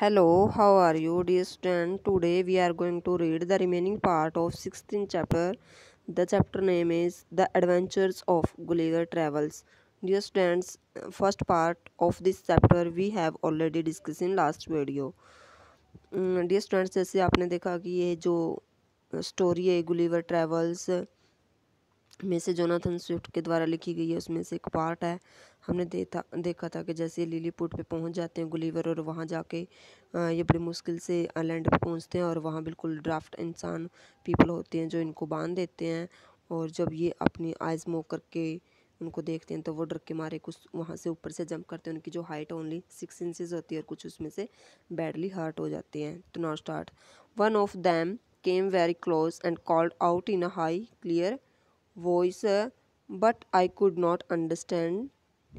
hello how are you dear student today we are going to read the remaining part of sixteen chapter the chapter name is the adventures of Gulliver travels dear students first part of this chapter we have already discuss in last video dear students जैसे आपने देखा कि ये जो story है गुलेवर travels में से Jonathan Swift के द्वारा लिखी गई है उसमें से एक पार्ट है हमने देखा देखा था कि जैसे पुट पर पहुँच जाते हैं गुलीवर और वहाँ जाके ये बड़ी मुश्किल से आइलैंड पर पहुँचते हैं और वहाँ बिल्कुल ड्राफ्ट इंसान पीपल होते हैं जो इनको बांध देते हैं और जब ये अपनी आइज़ कर करके उनको देखते हैं तो वो डर के मारे कुछ वहाँ से ऊपर से जंप करते हैं उनकी जो हाइट ओनली सिक्स इंचज़ होती है और कुछ उसमें से बैडली हर्ट हो जाते हैं to not start one of them came very close and called out in a high clear voice but I could not understand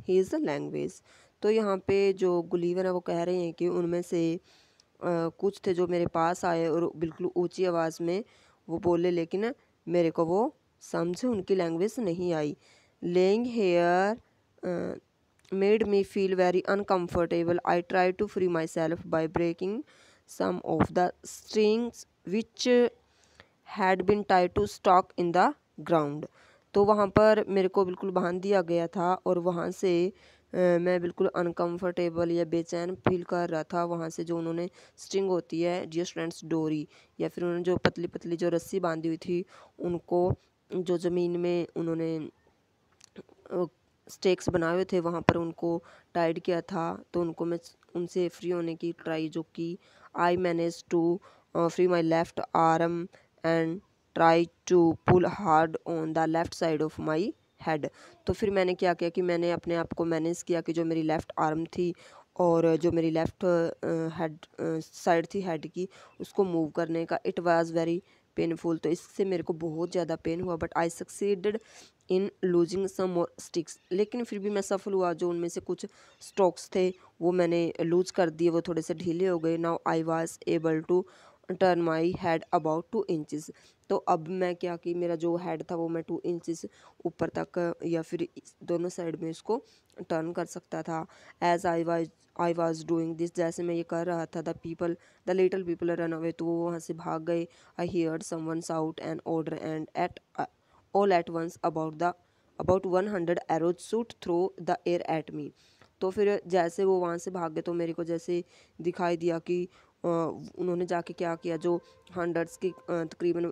his language तो यहाँ पे जो गुलीवर है वो कह रहे हैं कि उनमें से आ, कुछ थे जो मेरे पास आए और बिल्कुल ऊंची आवाज़ में वो बोले लेकिन मेरे को वो समझ उनकी लैंग्वेज नहीं आई lying here made me feel very uncomfortable I try to free myself by breaking some of the strings which had been tie to stuck in the ground तो वहाँ पर मेरे को बिल्कुल बांध दिया गया था और वहाँ से मैं बिल्कुल अनकंफर्टेबल या बेचैन फील कर रहा था वहाँ से जो उन्होंने स्ट्रिंग होती है जी स्टूडेंट्स डोरी या फिर उन्होंने जो पतली पतली जो रस्सी बांधी हुई थी उनको जो ज़मीन में उन्होंने स्टेक्स बनाए हुए थे वहाँ पर उनको टाइड किया था तो उनको मैं उनसे फ्री होने की ट्राई जो की I manage to free my left arm and try to pull hard on the left side of my head तो फिर मैंने क्या किया कि मैंने अपने आप को मैनेज किया कि जो मेरी लेफ़्ट आर्म थी और जो मेरी लेफ़्ट हेड साइड थी हेड की उसको मूव करने का इट वाज़ वेरी पेनफुल तो इससे मेरे को बहुत ज़्यादा पेन हुआ but I succeeded in losing some more sticks लेकिन फिर भी मैं सफल हुआ जो उनमें से कुछ स्टॉक्स थे वो मैंने लूज कर दिए वो थोड़े से ढीले हो गए now I was able to turn my head about two inches तो अब मैं क्या कि मेरा जो हेड था वो मैं टू इंचज़ ऊपर तक या फिर दोनों साइड में इसको टर्न कर सकता था as I was I was doing this जैसे मैं ये कर रहा था the people the little people run away तो वो वहाँ से भाग गए I hear once shout and order and at all at once about the about one hundred arrows shoot through the air at me तो फिर जैसे वो वहाँ से भाग गए तो मेरे को जैसे दिखाई दिया कि उन्होंने जाके क्या किया जो हंड्रेड्स के तकरीबन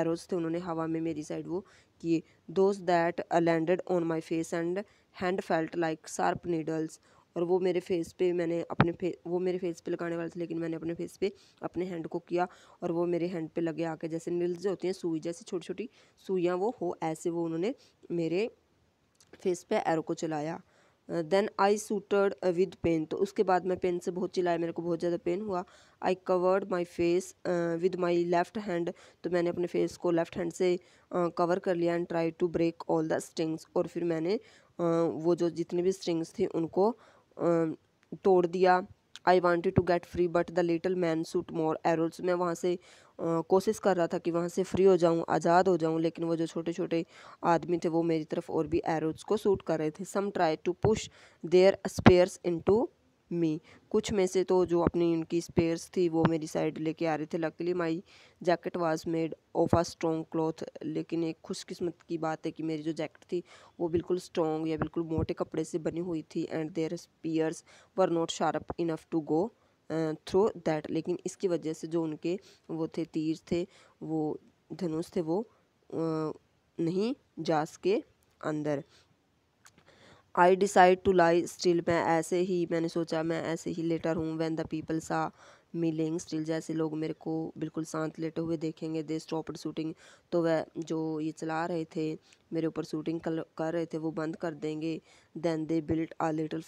एरोज थे उन्होंने हवा में मेरी साइड वो किए those that landed on my face and hand felt like sharp needles और वो मेरे फेस पे मैंने अपने फे वो मेरे फेस पे लगाने वाले थे लेकिन मैंने अपने फेस पे अपने हैंड को किया और वो मेरे हैंड पे लगे आके जैसे नील्स जो होती हैं सुई जैसी छोटी छोटी सुइयाँ वो हो ऐसे वो उन्होंने मेरे फेस पे एरो को चलाया then I shouted with pain तो उसके बाद मैं पेन से बहुत चिल्लाया मेरे को बहुत ज़्यादा पेन हुआ I covered my face with my left hand तो मैंने अपने फेस को लेफ़्ट हैंड से कवर uh, कर लिया and try to break all the strings और फिर मैंने uh, वो जो जितनी भी स्ट्रिंग्स थी उनको uh, तोड़ दिया I want to get free but the little man shoot more arrows मैं वहाँ से कोशिश कर रहा था कि वहाँ से फ्री हो जाऊँ आज़ाद हो जाऊँ लेकिन वो जो छोटे छोटे आदमी थे वो मेरी तरफ और भी एरोल्स को सूट कर रहे थे some try to push their spears into me कुछ में से तो जो अपनी उनकी स्पेयर्स थी वो मेरी साइड लेके आ रहे थे luckily my jacket was made of a strong cloth लेकिन एक खुशकिस्मत की बात है कि मेरी जो जैकेट थी वो बिल्कुल स्ट्रॉन्ग या बिल्कुल मोटे कपड़े से बनी हुई थी and their spears were not sharp enough to go through that लेकिन इसकी वजह से जो उनके वो थे तीर थे वो धनुष थे वो uh, नहीं जा सके अंदर I decide to lie still मैं ऐसे ही मैंने सोचा मैं ऐसे ही लेटर हूँ when the people saw milling still जैसे लोग मेरे को बिल्कुल शांत लेटे हुए देखेंगे दे स्टॉप शूटिंग तो वह जो ये चला रहे थे मेरे ऊपर शूटिंग कर रहे थे वो बंद कर देंगे then they built a little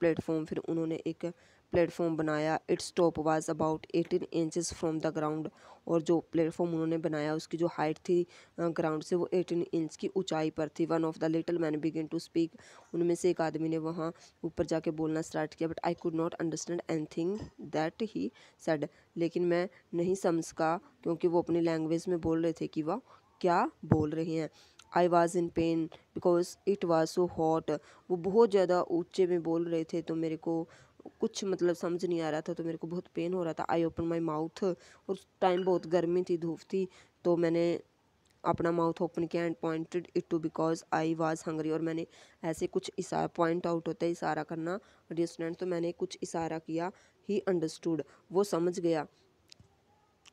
platform फिर उन्होंने एक प्लेटफॉर्म बनाया its top was about eighteen inches from the ground और जो प्लेटफॉर्म उन्होंने बनाया उसकी जो हाइट थी ग्राउंड से वो एटीन इंच की ऊंचाई पर थी one of the little man begin to speak उनमें से एक आदमी ने वहाँ ऊपर जाके बोलना स्टार्ट किया but I could not understand any that he said लेकिन मैं नहीं समझ का क्योंकि वो अपनी लैंग्वेज में बोल रहे थे कि वह क्या बोल रहे हैं I was in pain because it was so hot वो बहुत ज़्यादा ऊँचे में बोल रहे थे तो मेरे को कुछ मतलब समझ नहीं आ रहा था तो मेरे को बहुत पेन हो रहा था आई ओपन माई माउथ उस टाइम बहुत गर्मी थी धूप थी तो मैंने अपना माउथ ओपन किया and pointed it to because I was hungry और मैंने ऐसे कुछ इशारा पॉइंट आउट होता है इशारा करना रेस्टोरेंट तो मैंने कुछ इशारा किया ही अंडरस्टूड वो समझ गया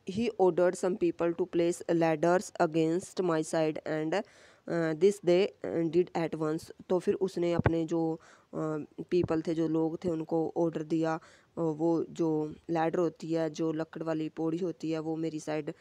he ordered some people to place ladders against my side and this they did at once तो फिर उसने अपने जो पीपल थे जो लोग थे उनको ऑर्डर दिया वो जो लैडर होती है जो लकड़ वाली पौड़ी होती है वो मेरी साइड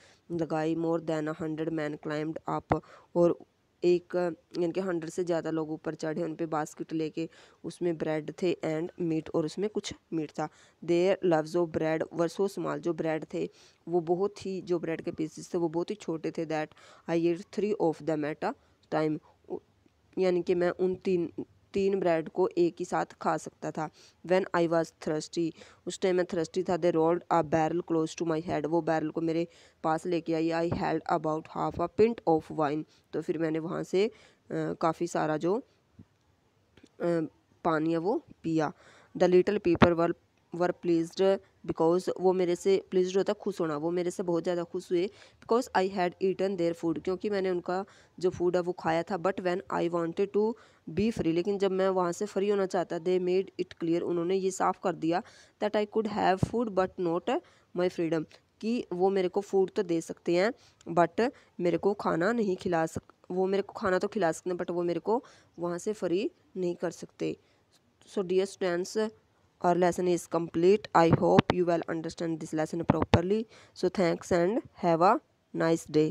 लगाई more than hundred men climb up और एक यानी कि हंड्रेड से ज़्यादा लोग ऊपर चढ़े उन पर बास्केट लेके उसमें ब्रेड थे एंड मीट और उसमें कुछ मीट था there loaves of bread were so small जो ब्रेड थे वो बहुत ही जो ब्रेड के पीसेस थे वो बहुत ही छोटे थे that I ate three of the matter time यानी कि मैं उन तीन तीन ब्रेड को एक ही साथ खा सकता था वैन आई वॉज थ्रस्टी उस टाइम मैं थ्रस्टी था they rolled a barrel close to my head वो बैरल को मेरे पास लेके आई I held about half a pint of wine तो फिर मैंने वहाँ से काफ़ी सारा जो आ, पानी है वो पिया द लिटल पीपर वर वर प्लीज्ड बिकॉज वो मेरे से प्लीज होता खुश होना वो मेरे से बहुत ज़्यादा खुश हुए because I had eaten their food क्योंकि मैंने उनका जो फूड है वो खाया था but when I wanted to be free लेकिन जब मैं वहाँ से फ्री होना चाहता दे मेड इट क्लियर उन्होंने ये साफ़ कर दिया that I could have food but not my freedom कि वो मेरे को फूड तो दे सकते हैं बट मेरे को खाना नहीं खिला सक वो मेरे को खाना तो खिला सकते हैं बट वो मेरे को वहाँ से फ्री नहीं कर सकते so dear students our lesson is complete i hope you will understand this lesson properly so thanks and have a nice day